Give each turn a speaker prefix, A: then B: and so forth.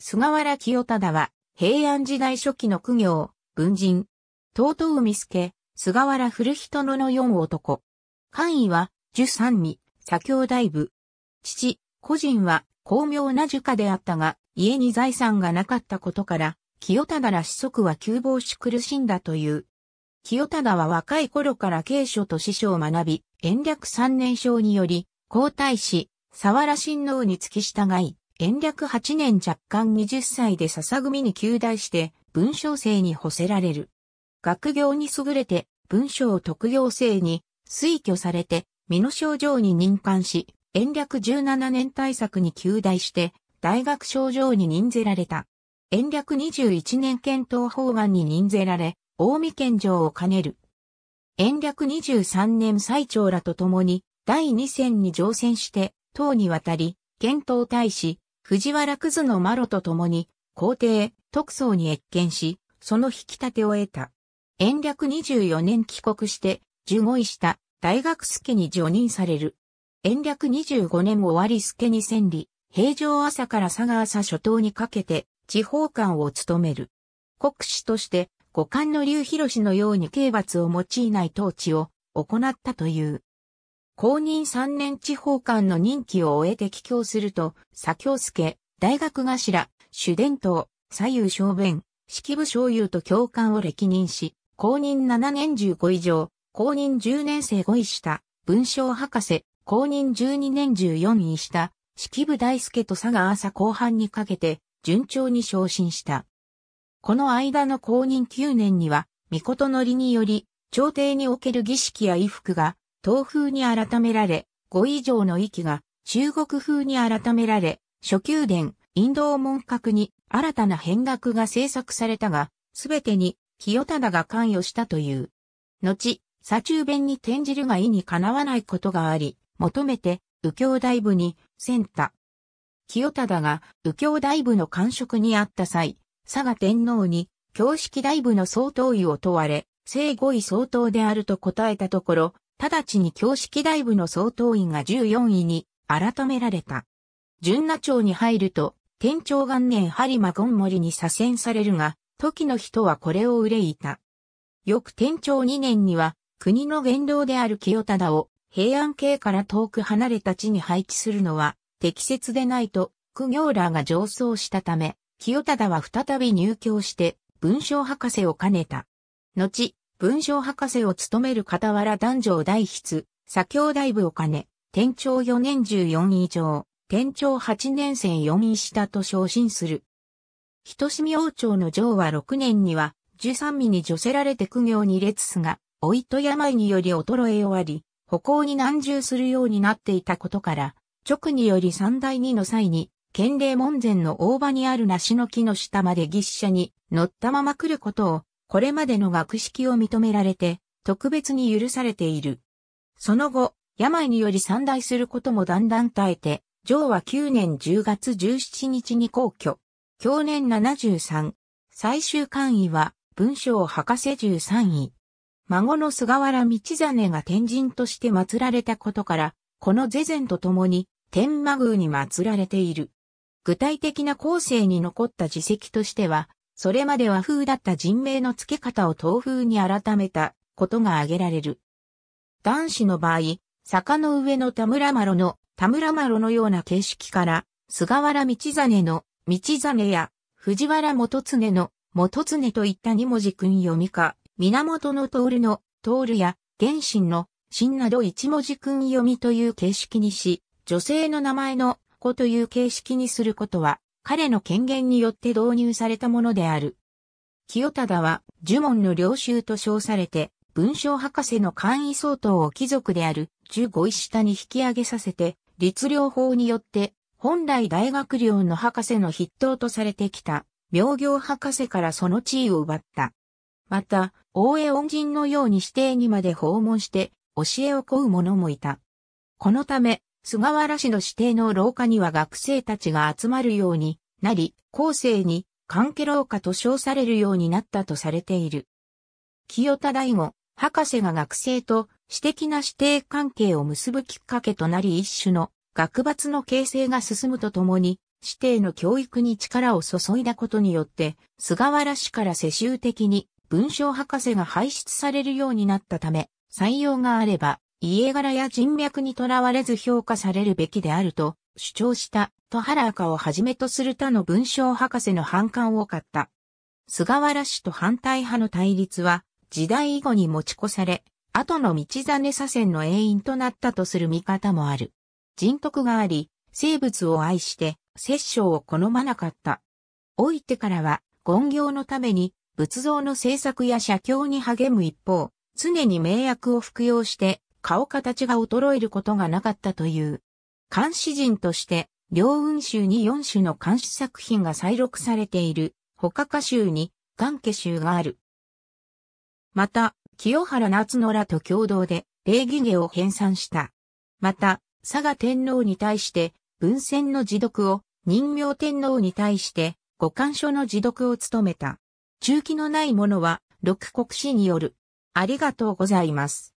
A: 菅原清忠は、平安時代初期の苦行、文人、東東海助、菅原古人のの四男。官位は、十三味、左京大部。父、個人は、巧妙な樹家であったが、家に財産がなかったことから、清忠ら子息は窮乏し苦しんだという。清忠は若い頃から経書と師匠を学び、延暦三年章により、皇太子、沢良親王に付き従い、延暦8年若干20歳で笹組に旧大して、文章生に補せられる。学業に優れて、文章特業生に推挙されて、身の症状に任官し、延暦17年対策に旧大して、大学症状に任ぜられた。延暦21年検討法案に任ぜられ、大見県庁を兼ねる。延暦23年最長らと共に、第2戦に乗船して、党に渡り、検討大使、藤原くずのマロと共に、皇帝、特捜に越見し、その引き立てを得た。延暦24年帰国して、15位した大学助に除任される。延暦25年終わり助に占利、平城朝から佐賀朝諸島にかけて、地方官を務める。国史として、五官の竜広氏のように刑罰を用いない統治を行ったという。公認3年地方官の任期を終えて帰郷すると、左京介、大学頭、主伝統、左右小弁、式部小友と教官を歴任し、公認7年15以上、公認10年生5位下、文章博士、公認12年14位下、式部大輔と佐賀朝後半にかけて、順調に昇進した。この間の公認9年には、御事の理により、朝廷における儀式や衣服が、東風に改められ、5以上の域が中国風に改められ、初宮殿、ド、道門閣に新たな変額が制作されたが、すべてに清忠が関与したという。後、左中弁に転じるが意にかなわないことがあり、求めて右京大部に選太。清忠が右京大部の官職にあった際、佐賀天皇に京式大部の総統位を問われ、正五位総統であると答えたところ、直ちに教式大部の総統員が14位に改められた。純那町に入ると、天長元年播磨権森に左遷されるが、時の人はこれを憂いた。翌天長2年には、国の元老である清忠を平安系から遠く離れた地に配置するのは適切でないと、苦行らが上奏したため、清忠は再び入教して文章博士を兼ねた。後、文章博士を務める傍ら男女を代筆、左京大部を兼ね、天長4年14以上、天長8年生4位下と昇進する。人み王朝の上は6年には、十三味に除せられて苦行に列すが、老いと病により衰え終わり、歩行に難重するようになっていたことから、直により三代二の際に、県令門前の大場にある梨の木の下まで牛車に乗ったまま来ることを、これまでの学識を認められて、特別に許されている。その後、病により散大することもだんだん耐えて、上は9年10月17日に皇居。去年73。最終官位は、文章博士13位。孫の菅原道真が天神として祀られたことから、この是善と共に、天魔宮に祀られている。具体的な後世に残った自責としては、それまで和風だった人名の付け方を東風に改めたことが挙げられる。男子の場合、坂の上の田村麻呂の田村麻呂のような形式から、菅原道真の道真や藤原元常の元常といった二文字訓読みか、源の通の通や原神の神など一文字訓読みという形式にし、女性の名前の子という形式にすることは彼の権限によって導入されたものである。清忠は呪文の領袖と称されて、文章博士の簡易相当を貴族である15位下に引き上げさせて、律令法によって本来大学寮の博士の筆頭とされてきた名行博士からその地位を奪った。また、大江恩人のように指定にまで訪問して教えを請う者もいた。このため、菅原氏の指定の廊下には学生たちが集まるようになり、後世に関係廊下と称されるようになったとされている。清田大吾、博士が学生と私的な指定関係を結ぶきっかけとなり一種の学伐の形成が進むとともに、指定の教育に力を注いだことによって、菅原氏から世襲的に文章博士が排出されるようになったため、採用があれば、家柄や人脈にとらわれず評価されるべきであると主張した戸原赤をはじめとする他の文章博士の反感を買った。菅原氏と反対派の対立は時代以後に持ち越され、後の道真左遷の永因となったとする見方もある。人徳があり、生物を愛して殺生を好まなかった。老いてからは、権行のために仏像の制作や写経に励む一方、常に名役を服用して顔形が衰えることがなかったという。監視人として、両雲州に4種の監視作品が再録されている、他歌州に、眼家州がある。また、清原夏野らと共同で、礼儀芸を編纂した。また、佐賀天皇に対して、文献の自読を、人形天皇に対して、五官書の自読を務めた。中期のないものは、六国史による。ありがとうございます。